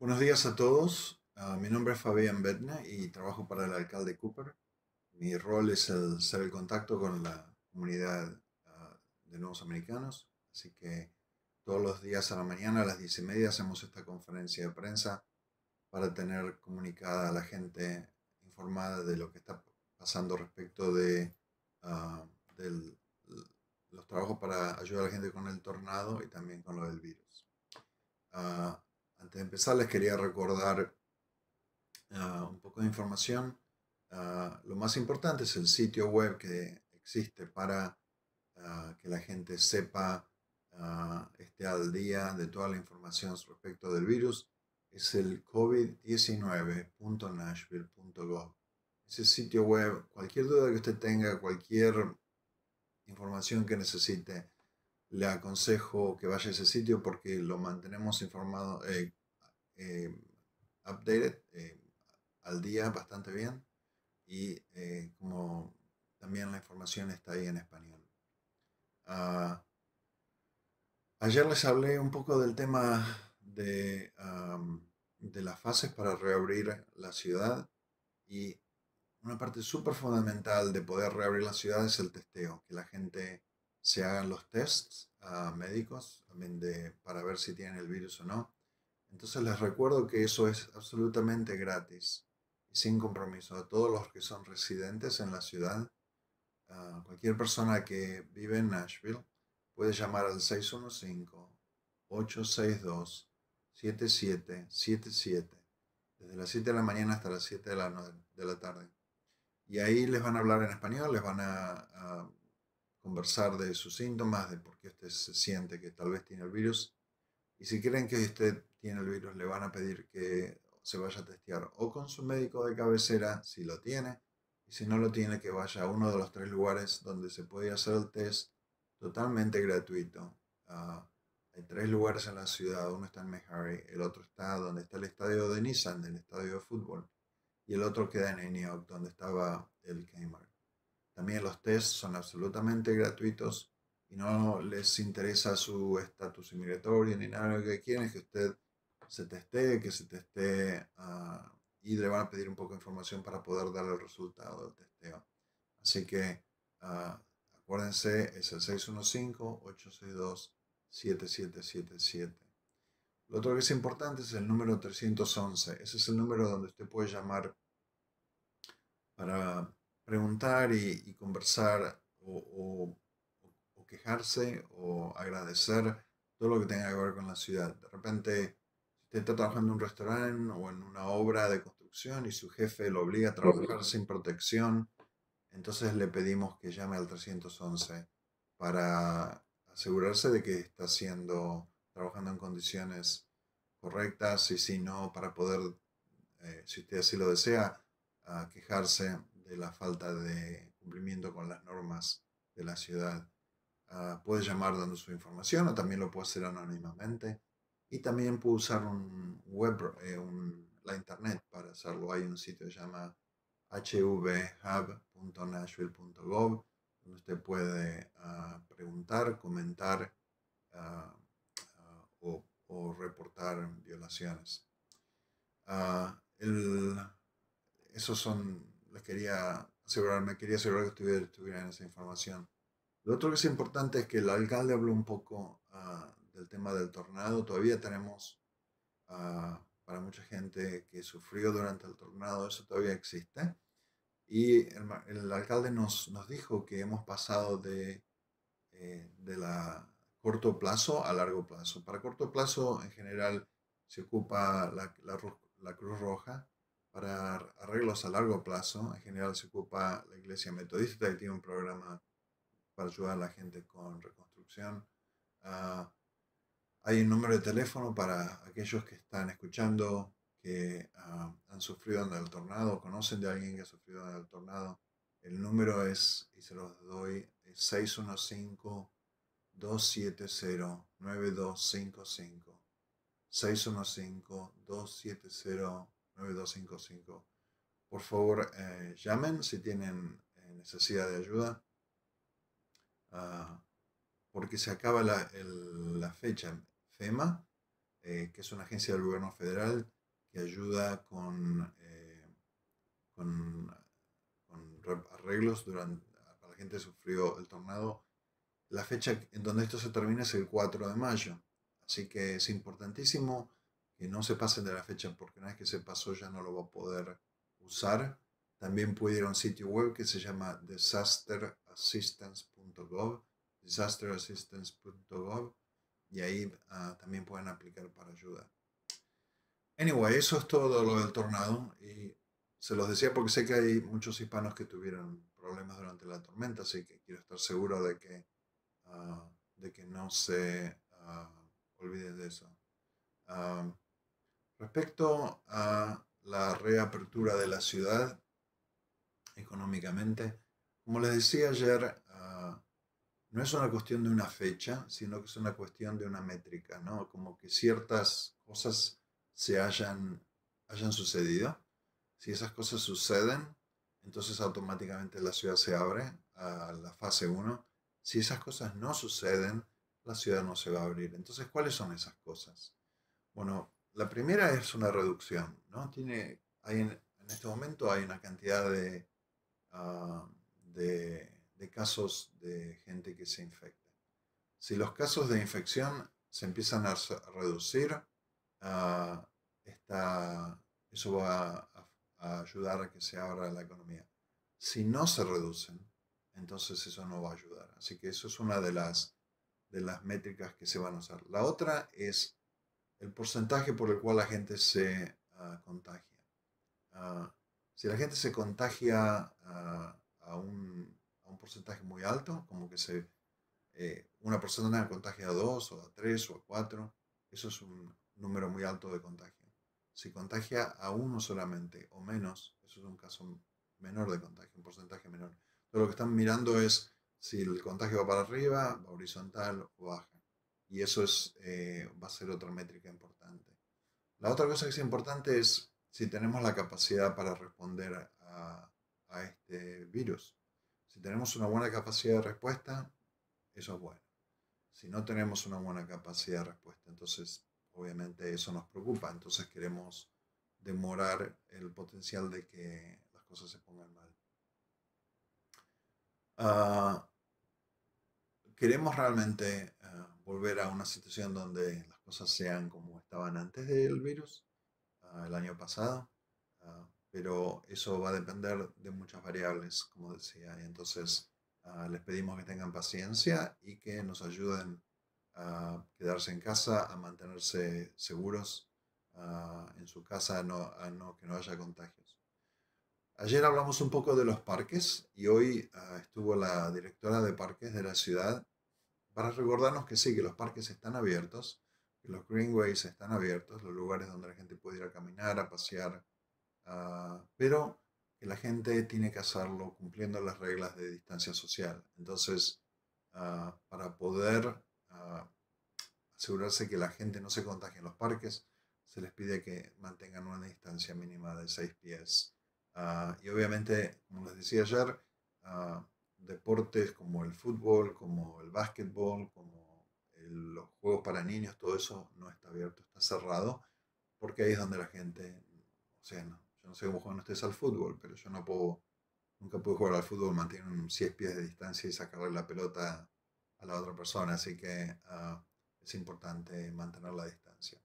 Buenos días a todos. Ah, mi nombre es Fabián Betne y trabajo para el alcalde Cooper. Mi rol es el, ser el contacto con la comunidad ah, de nuevos americanos. Así que todos los días a la mañana a las diez y media hacemos esta conferencia de prensa para tener comunicada a la gente informada de lo que está pasando respecto de ah, los trabajos para ayudar a la gente con el tornado y también con lo del virus. Antes de empezar les quería recordar ah, un poco de información. Ah, lo más importante es el sitio web que existe para ah, que la gente sepa, esté al día de toda la información respecto del virus. Es el covid19.nashville.gov. Ese sitio web, cualquier duda que usted tenga, cualquier información que necesite, le aconsejo que vaya a ese sitio porque lo mantenemos informado, eh, eh, updated, eh, al día bastante bien. Y como también la información está ahí en español. Ah, ayer les hablé un poco del tema de, de las fases para reabrir la ciudad y una parte súper fundamental de poder reabrir la ciudad es el testeo, que la gente se hagan los tests a médicos para ver si tienen el virus o no. Entonces les recuerdo que eso es absolutamente gratis y sin compromiso a todos los que son residentes en la ciudad. cualquier persona que vive en Nashville puede llamar al 615-862-7777 desde las 7 de la mañana hasta las 7 de la, de la tarde. Y ahí les van a hablar en español, les van a conversar de sus síntomas, de por qué usted se siente que tal vez tiene el virus. Y si creen que usted tiene el virus, le van a pedir que se vaya a testear o con su médico de cabecera, si lo tiene, y si no lo tiene, que vaya a uno de los tres lugares donde se puede hacer el test totalmente gratuito. Ah, hay tres lugares en la ciudad, uno está en Mejari, el otro está donde está el estadio de Nissan, el estadio de fútbol, y el otro queda en Eniok, donde estaba el Kmart. También los tests son absolutamente gratuitos y no les interesa su estatus inmigratorio ni nada. Lo que quieren es que usted se teste que se teste ah, y le van a pedir un poco de información para poder dar el resultado del testeo. Así que ah, acuérdense, es el 615-862-7777. Lo otro que es importante es el número 311. Ese es el número donde usted puede llamar para preguntar y, conversar o, quejarse o agradecer todo lo que tenga que ver con la ciudad. De repente, si está trabajando en un restaurante o en una obra de construcción y su jefe lo obliga a trabajar sin protección, entonces le pedimos que llame al 311 para asegurarse de que está haciendo, trabajando en condiciones correctas y si no, para poder, eh, si usted así lo desea, quejarse de la falta de cumplimiento con las normas de la ciudad. Ah, puede llamar dando su información o también lo puede hacer anónimamente. Y también puede usar un web, eh, un, la internet para hacerlo. Hay un sitio que se llama hvhub.nashville.gov donde usted puede ah, preguntar, comentar ah, o, reportar violaciones. esos son les quería asegurar, me quería asegurar que tuvieran, en esa información. Lo otro que es importante es que el alcalde habló un poco ah, del tema del tornado. Todavía tenemos ah, para mucha gente que sufrió durante el tornado, eso todavía existe. Y el, alcalde nos, nos, dijo que hemos pasado de, eh, de la corto plazo a largo plazo. Para corto plazo, en general, se ocupa la, la Cruz Roja, para arreglos a largo plazo. En general se ocupa la iglesia metodista que tiene un programa para ayudar a la gente con reconstrucción. Ah, hay un número de teléfono para aquellos que están escuchando, que ah, han sufrido en el tornado, conocen de alguien que ha sufrido en el tornado. El número es, y se los doy, 615-270-9255. 615-270-9255. 9255. Por favor, eh, llamen si tienen eh, necesidad de ayuda. Ah, porque se acaba la, fecha. FEMA, eh, que es una agencia del gobierno federal que ayuda con, con, arreglos durante la gente sufrió el tornado. La fecha en donde esto se termina es el 4 de mayo. Así que es importantísimo y no se pasen de la fecha, porque una vez que se pasó ya no lo va a poder usar. También puede ir a un sitio web que se llama disasterassistance.gov, disasterassistance.gov, y ahí ah, también pueden aplicar para ayuda. Anyway, eso es todo lo del tornado, y se los decía porque sé que hay muchos hispanos que tuvieron problemas durante la tormenta, así que quiero estar seguro de que, ah, de que no se uh, ah, olviden de eso. Respecto a la reapertura de la ciudad económicamente, como les decía ayer, ah, no es una cuestión de una fecha, sino que es una cuestión de una métrica, ¿no? Como que ciertas cosas se hayan, hayan sucedido. Si esas cosas suceden, entonces automáticamente la ciudad se abre a la fase 1. Si esas cosas no suceden, la ciudad no se va a abrir. Entonces, ¿cuáles son esas cosas? Bueno, la primera es una reducción, ¿no? Tiene, hay en, este momento hay una cantidad ah, de, de, casos de gente que se infecta. Si los casos de infección se empiezan a reducir, ah, eso va a, ayudar a que se abra la economía. Si no se reducen, entonces eso no va a ayudar. Así que eso es una de las, de las métricas que se van a usar. La otra es el porcentaje por el cual la gente se ah, contagia. Ah, si la gente se contagia ah, a, un, porcentaje muy alto, como que se, eh, una persona contagia a dos o a tres o a cuatro, eso es un número muy alto de contagio. Si contagia a uno solamente o menos, eso es un caso menor de contagio, un porcentaje menor. Pero lo que están mirando es si el contagio va para arriba, va horizontal o baja. Y eso es, eh, va a ser otra métrica importante. La otra cosa que es importante es si tenemos la capacidad para responder a, este virus. Si tenemos una buena capacidad de respuesta, eso es bueno. Si no tenemos una buena capacidad de respuesta, entonces obviamente eso nos preocupa. Entonces queremos demorar el potencial de que las cosas se pongan mal. Ah, queremos realmente volver a una situación donde las cosas sean como estaban antes del virus, ah, el año pasado, ah, pero eso va a depender de muchas variables, como decía, y entonces ah, les pedimos que tengan paciencia y que nos ayuden a quedarse en casa, a mantenerse seguros en su casa, a no, que no haya contagios. Ayer hablamos un poco de los parques y hoy estuvo la directora de parques de la ciudad para recordarnos que sí, que los parques están abiertos, que los greenways están abiertos, los lugares donde la gente puede ir a caminar, a pasear, ah, pero que la gente tiene que hacerlo cumpliendo las reglas de distancia social. Entonces, ah, para poder ah, asegurarse que la gente no se contagie en los parques, se les pide que mantengan una distancia mínima de seis pies. y obviamente, como les decía ayer, deportes como el fútbol, como el básquetbol, como los juegos para niños, todo eso no está abierto, está cerrado, porque ahí es donde la gente, o sea, yo no sé cómo juegan ustedes al fútbol, pero yo no puedo, nunca pude jugar al fútbol, un 10 pies de distancia y sacarle la pelota a la otra persona, así que ah, es importante mantener la distancia.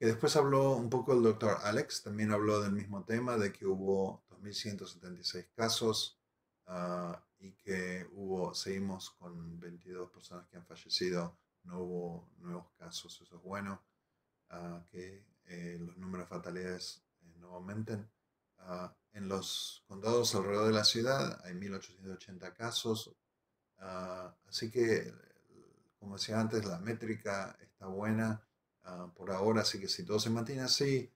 Y después habló un poco el doctor Alex, también habló del mismo tema, de que hubo 2.176 casos ah, y que hubo, seguimos con 22 personas que han fallecido, no hubo nuevos casos, eso es bueno, ah, que eh, los números de fatalidades eh, no aumenten. Ah, en los condados alrededor de la ciudad hay 1.880 casos, ah, así que, como decía antes, la métrica está buena por ahora, así que si todo se mantiene así,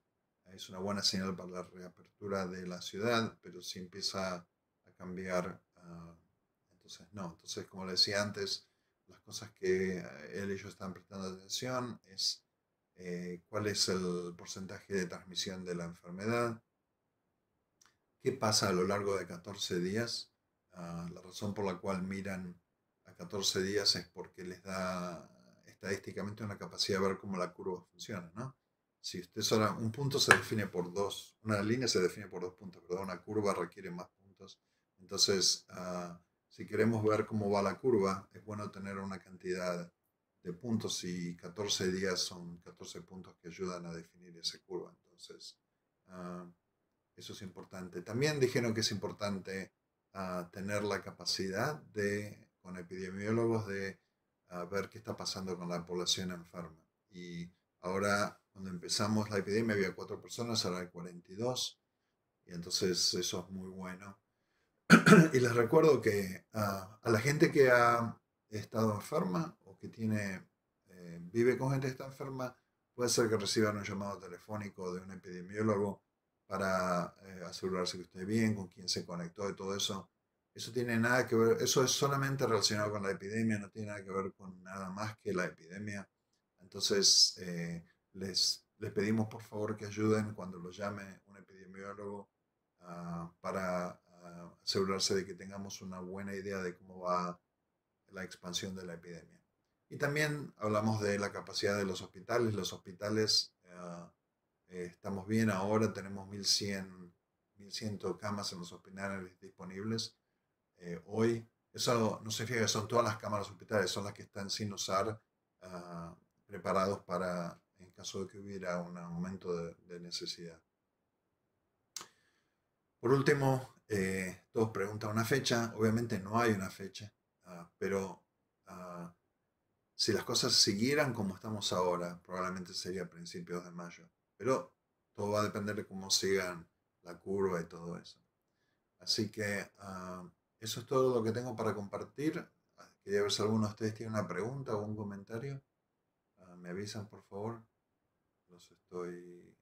es una buena señal para la reapertura de la ciudad, pero si empieza a cambiar entonces, no, entonces, como le decía antes, las cosas que eh, él y yo están prestando atención es eh, cuál es el porcentaje de transmisión de la enfermedad, qué pasa a lo largo de 14 días. Ah, la razón por la cual miran a 14 días es porque les da estadísticamente una capacidad de ver cómo la curva funciona, ¿no? Si usted solo un punto se define por dos, una línea se define por dos puntos, ¿verdad? Una curva requiere más puntos. Entonces, ah, si queremos ver cómo va la curva, es bueno tener una cantidad de puntos y 14 días son 14 puntos que ayudan a definir esa curva. Entonces, ah, eso es importante. También dijeron que es importante ah, tener la capacidad de, con epidemiólogos, de ah, ver qué está pasando con la población enferma. Y ahora, cuando empezamos la epidemia, había cuatro personas, ahora hay 42. Y entonces eso es muy bueno y les recuerdo que a la gente que ha estado enferma o que tiene, eh, vive con gente que está enferma, puede ser que reciban un llamado telefónico de un epidemiólogo para eh, asegurarse que esté bien, con quién se conectó y todo eso. Eso tiene nada que ver, eso es solamente relacionado con la epidemia, no tiene nada que ver con nada más que la epidemia. Entonces, eh, les, les pedimos por favor que ayuden cuando lo llame un epidemiólogo ah, para asegurarse de que tengamos una buena idea de cómo va la expansión de la epidemia. Y también hablamos de la capacidad de los hospitales. Los hospitales ah, eh, estamos bien ahora, tenemos 1.100, 1100 camas en los hospitales disponibles eh, hoy. Eso no se fija son todas las cámaras hospitales, son las que están sin usar, ah, preparados para en caso de que hubiera un aumento de, de necesidad. Por último, eh, todos preguntan una fecha, obviamente no hay una fecha, ah, pero ah, si las cosas siguieran como estamos ahora, probablemente sería principios de mayo, pero todo va a depender de cómo sigan la curva y todo eso. Así que ah, eso es todo lo que tengo para compartir. Quería ver si alguno de ustedes tiene una pregunta o un comentario. me avisan, por favor. Los estoy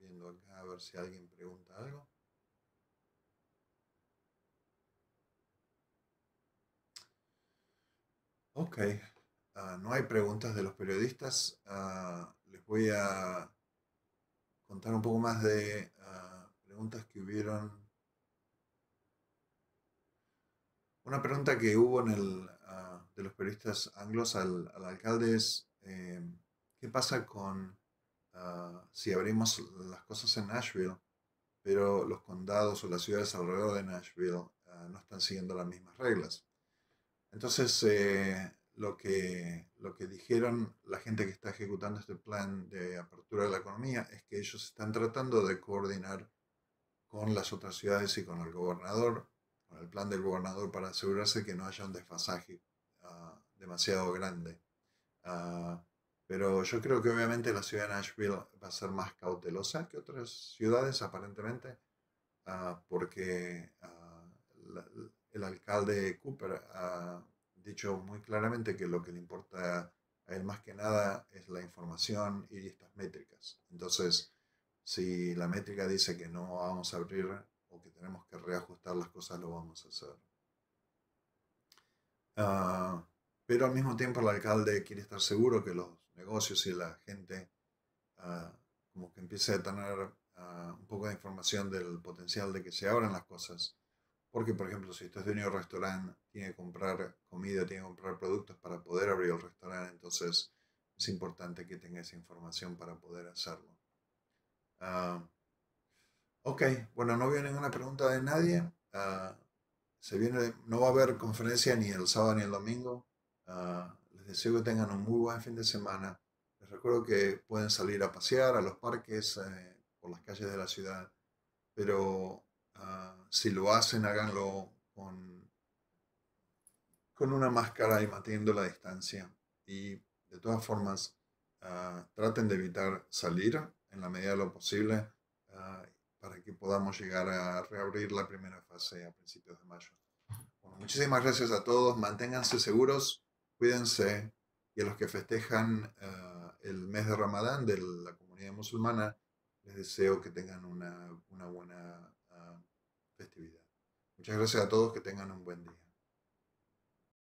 viendo acá a ver si alguien pregunta algo. Ok. Ah, no hay preguntas de los periodistas. Ah, les voy a contar un poco más de ah, preguntas que hubieron. Una pregunta que hubo en el, de los periodistas anglos al, alcalde es, eh, ¿qué pasa con si abrimos las cosas en Nashville, pero los condados o las ciudades alrededor de Nashville no están siguiendo las mismas reglas? Entonces, eh, lo, que, lo que dijeron la gente que está ejecutando este plan de apertura de la economía es que ellos están tratando de coordinar con las otras ciudades y con el gobernador, con el plan del gobernador para asegurarse que no haya un desfasaje ah, demasiado grande. Ah, pero yo creo que obviamente la ciudad de Nashville va a ser más cautelosa que otras ciudades aparentemente, ah, porque el alcalde Cooper ha dicho muy claramente que lo que le importa a él más que nada es la información y estas métricas. Entonces, si la métrica dice que no vamos a abrir o que tenemos que reajustar las cosas, lo vamos a hacer. Ah, pero al mismo tiempo el alcalde quiere estar seguro que los negocios y la gente ah, como que empiece a tener ah, un poco de información del potencial de que se abran las cosas porque, por ejemplo, si usted es dueño de un restaurante, tiene que comprar comida, tiene que comprar productos para poder abrir el restaurante, entonces es importante que tenga esa información para poder hacerlo. Ah, ok, bueno, no veo ninguna pregunta de nadie. Ah, se viene, no va a haber conferencia ni el sábado ni el domingo. Ah, les deseo que tengan un muy buen fin de semana. Les recuerdo que pueden salir a pasear a los parques, eh, por las calles de la ciudad, pero Ah, si lo hacen, háganlo con, con una máscara y manteniendo la distancia. Y de todas formas, ah, traten de evitar salir en la medida de lo posible ah, para que podamos llegar a reabrir la primera fase a principios de mayo. muchísimas gracias a todos. Manténganse seguros, cuídense y a los que festejan el mes de Ramadán de la comunidad musulmana, les deseo que tengan una, una buena festividad. Muchas gracias a todos, que tengan un buen día.